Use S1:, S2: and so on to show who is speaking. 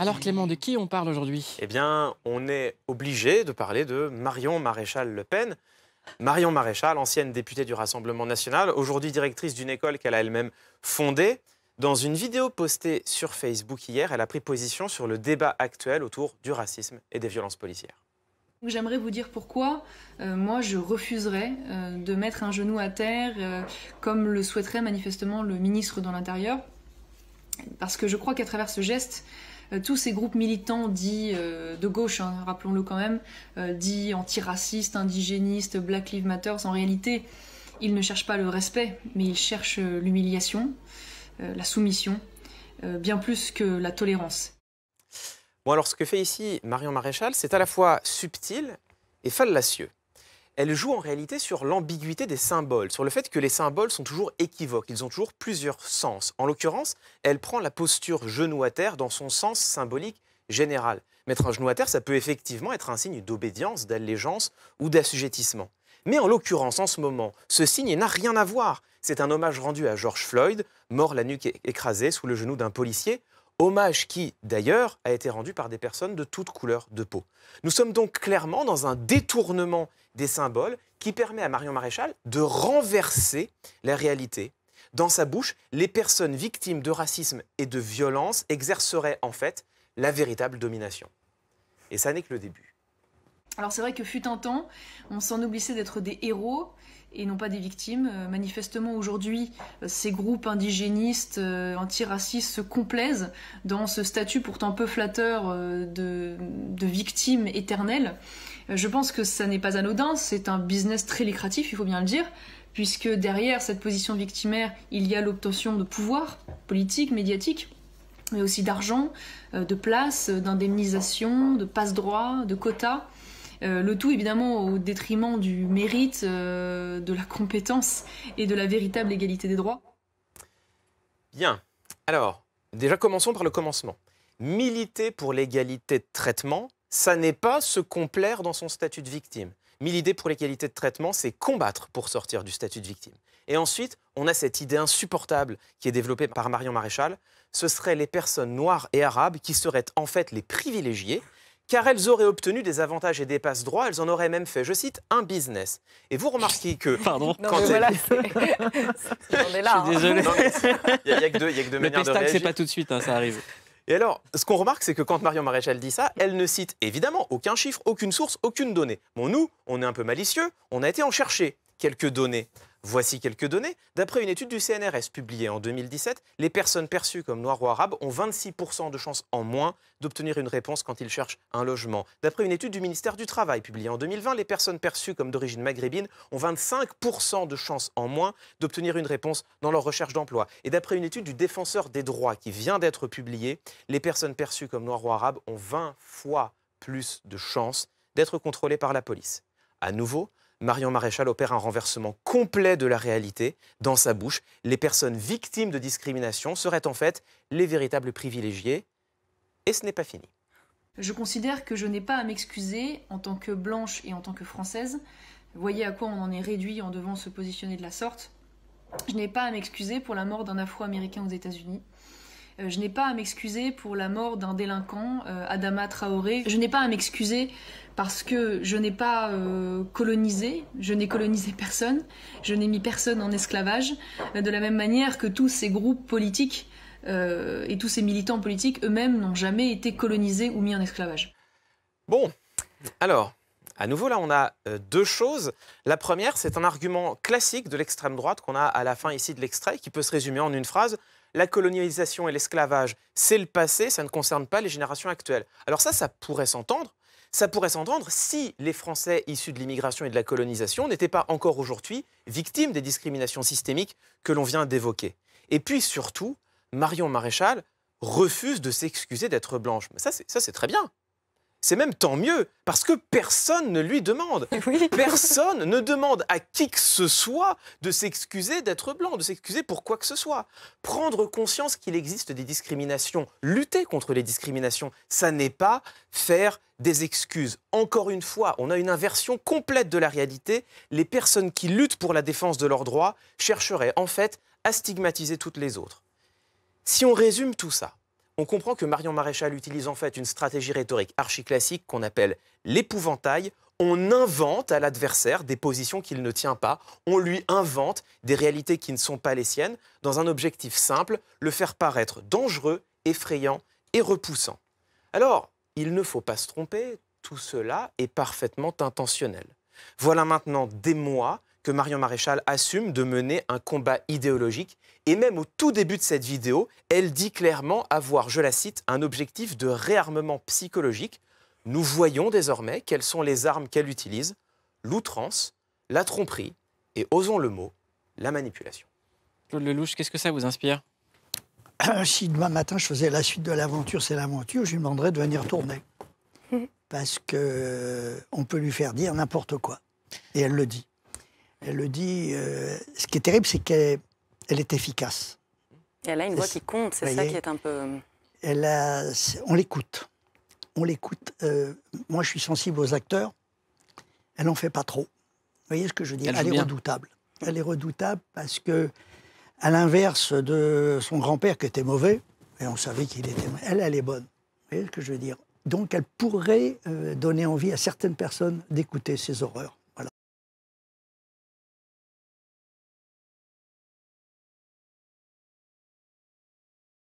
S1: Alors Clément, de qui on parle aujourd'hui Eh bien, on est obligé de parler de Marion Maréchal Le Pen. Marion Maréchal, ancienne députée du Rassemblement national, aujourd'hui directrice d'une école qu'elle a elle-même fondée. Dans une vidéo postée sur Facebook hier, elle a pris position sur le débat actuel autour du racisme et des violences policières.
S2: J'aimerais vous dire pourquoi euh, moi je refuserais euh, de mettre un genou à terre euh, comme le souhaiterait manifestement le ministre de l'Intérieur. Parce que je crois qu'à travers ce geste, euh, tous ces groupes militants dits euh, de gauche, hein, rappelons-le quand même, euh, dits antiracistes, indigénistes, Black Lives Matter, en réalité, ils ne cherchent pas le respect, mais ils cherchent l'humiliation, la soumission, bien plus que la tolérance.
S1: Bon alors ce que fait ici Marion Maréchal, c'est à la fois subtil et fallacieux elle joue en réalité sur l'ambiguïté des symboles, sur le fait que les symboles sont toujours équivoques, ils ont toujours plusieurs sens. En l'occurrence, elle prend la posture genou à terre dans son sens symbolique général. Mettre un genou à terre, ça peut effectivement être un signe d'obédience, d'allégeance ou d'assujettissement. Mais en l'occurrence, en ce moment, ce signe n'a rien à voir. C'est un hommage rendu à George Floyd, mort la nuque écrasée sous le genou d'un policier, Hommage qui, d'ailleurs, a été rendu par des personnes de toutes couleurs de peau. Nous sommes donc clairement dans un détournement des symboles qui permet à Marion Maréchal de renverser la réalité. Dans sa bouche, les personnes victimes de racisme et de violence exerceraient en fait la véritable domination. Et ça n'est que le début.
S2: Alors c'est vrai que fut un temps, on s'en oublissait d'être des héros et non pas des victimes. Euh, manifestement aujourd'hui, euh, ces groupes indigénistes, euh, antiracistes se complaisent dans ce statut pourtant peu flatteur de, de victime éternelle. Je pense que ça n'est pas anodin, c'est un business très lucratif, il faut bien le dire, puisque derrière cette position victimaire, il y a l'obtention de pouvoir politique, médiatique, mais aussi d'argent, de place, d'indemnisation, de passe-droit, de quotas. Euh, le tout évidemment au détriment du mérite, euh, de la compétence et de la véritable égalité des droits.
S1: Bien. Alors, déjà commençons par le commencement. Militer pour l'égalité de traitement, ça n'est pas se complaire dans son statut de victime. Militer pour l'égalité de traitement, c'est combattre pour sortir du statut de victime. Et ensuite, on a cette idée insupportable qui est développée par Marion Maréchal. Ce seraient les personnes noires et arabes qui seraient en fait les privilégiés car elles auraient obtenu des avantages et des passes droits, elles en auraient même fait, je cite, un business. Et vous remarquez que... Pardon non, quand mais voilà,
S2: On est là, Je suis hein. désolé. Il n'y a, que deux, y a Le manières c'est pas
S1: tout de suite, hein, ça arrive. Et alors, ce qu'on remarque, c'est que quand Marion Maréchal dit ça, elle ne cite évidemment aucun chiffre, aucune source, aucune donnée. Bon, nous, on est un peu malicieux, on a été en chercher quelques données. Voici quelques données. D'après une étude du CNRS publiée en 2017, les personnes perçues comme noires ou arabes ont 26% de chances en moins d'obtenir une réponse quand ils cherchent un logement. D'après une étude du ministère du Travail publiée en 2020, les personnes perçues comme d'origine maghrébine ont 25% de chances en moins d'obtenir une réponse dans leur recherche d'emploi. Et d'après une étude du défenseur des droits qui vient d'être publiée, les personnes perçues comme noires ou arabes ont 20 fois plus de chances d'être contrôlées par la police. À nouveau, Marion Maréchal opère un renversement complet de la réalité. Dans sa bouche, les personnes victimes de discrimination seraient en fait les véritables privilégiés. Et ce n'est pas fini.
S2: Je considère que je n'ai pas à m'excuser en tant que blanche et en tant que française. Voyez à quoi on en est réduit en devant se positionner de la sorte. Je n'ai pas à m'excuser pour la mort d'un Afro-Américain aux États-Unis. Euh, je n'ai pas à m'excuser pour la mort d'un délinquant, euh, Adama Traoré. Je n'ai pas à m'excuser parce que je n'ai pas euh, colonisé, je n'ai colonisé personne, je n'ai mis personne en esclavage, de la même manière que tous ces groupes politiques et tous ces militants politiques eux-mêmes n'ont jamais été colonisés ou mis en esclavage.
S1: Bon, alors, à nouveau, là, on a deux choses. La première, c'est un argument classique de l'extrême droite qu'on a à la fin ici de l'extrait, qui peut se résumer en une phrase la colonisation et l'esclavage, c'est le passé, ça ne concerne pas les générations actuelles. Alors ça, ça pourrait s'entendre. Ça pourrait s'entendre si les Français issus de l'immigration et de la colonisation n'étaient pas encore aujourd'hui victimes des discriminations systémiques que l'on vient d'évoquer. Et puis surtout, Marion Maréchal refuse de s'excuser d'être blanche. Mais ça, c'est très bien. C'est même tant mieux, parce que personne ne lui demande. Personne ne demande à qui que ce soit de s'excuser d'être blanc, de s'excuser pour quoi que ce soit. Prendre conscience qu'il existe des discriminations, lutter contre les discriminations, ça n'est pas faire des excuses. Encore une fois, on a une inversion complète de la réalité. Les personnes qui luttent pour la défense de leurs droits chercheraient en fait à stigmatiser toutes les autres. Si on résume tout ça, on comprend que Marion Maréchal utilise en fait une stratégie rhétorique archi-classique qu'on appelle l'épouvantail. On invente à l'adversaire des positions qu'il ne tient pas, on lui invente des réalités qui ne sont pas les siennes, dans un objectif simple, le faire paraître dangereux, effrayant et repoussant. Alors, il ne faut pas se tromper, tout cela est parfaitement intentionnel. Voilà maintenant des mois que Marion Maréchal assume de mener un combat idéologique. Et même au tout début de cette vidéo, elle dit clairement avoir, je la cite, un objectif de réarmement psychologique. Nous voyons désormais quelles sont les armes qu'elle utilise, l'outrance, la tromperie et, osons le mot, la manipulation. Claude Lelouch, qu'est-ce que ça vous inspire
S2: ah, Si demain matin je faisais la suite de l'aventure, c'est l'aventure, je lui demanderais de venir tourner. Parce que on peut lui faire dire n'importe quoi. Et elle le dit. Elle le dit. Euh, ce qui est terrible, c'est qu'elle est efficace. elle a une voix qui compte, c'est ça qui est un peu. Euh, elle a, on l'écoute. On l'écoute. Euh, moi, je suis sensible aux acteurs. Elle n'en fait pas trop. Vous voyez ce que je dis Elle, elle est redoutable. Elle est redoutable parce que, à l'inverse de son grand-père qui était mauvais, et on savait qu'il était mauvais, elle, elle est bonne. Vous voyez ce que je veux dire Donc, elle pourrait donner envie à certaines personnes d'écouter ses horreurs.